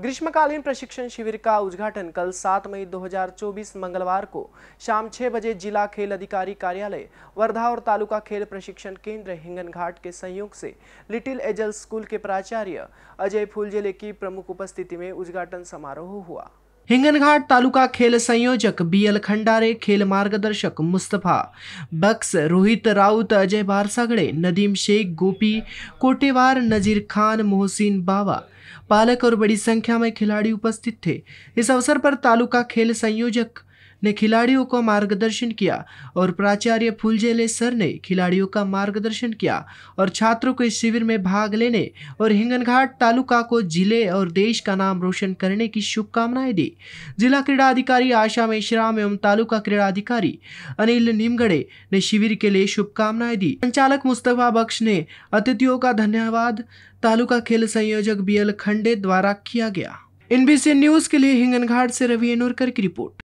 ग्रीष्मकालीन प्रशिक्षण शिविर का उद्घाटन कल 7 मई 2024 मंगलवार को शाम 6 बजे जिला खेल अधिकारी कार्यालय वर्धा और तालुका खेल प्रशिक्षण केंद्र हिंगन घाट के संयोग से लिटिल एजल स्कूल के प्राचार्य अजय फुलजेले की प्रमुख उपस्थिति में उद्घाटन समारोह हुआ हिंगनघाट तालुका खेल संयोजक बी एल खंडारे खेल मार्गदर्शक मुस्तफा बक्स रोहित राउत अजय बारसागड़े नदीम शेख गोपी कोटेवार नजीर खान मोहसिन बाबा पालक और बड़ी संख्या में खिलाड़ी उपस्थित थे इस अवसर पर तालुका खेल संयोजक ने खिलाड़ियों को मार्गदर्शन किया और प्राचार्य फुलजेले सर ने खिलाड़ियों का मार्गदर्शन किया और छात्रों को इस शिविर में भाग लेने और हिंगनघाट तालुका को जिले और देश का नाम रोशन करने की शुभकामनाएं दी जिला क्रीड़ा अधिकारी आशा मेश्राम एवं तालुका क्रीड़ा अधिकारी अनिल निमगड़े ने शिविर के लिए शुभकामनाएं दी संचालक मुस्तफा बख्श ने अतिथियों का धन्यवाद तालुका खेल संयोजक बी एल खंडे द्वारा किया गया एनबीसी न्यूज के लिए हिंगनघाट से रवि एनोरकर की रिपोर्ट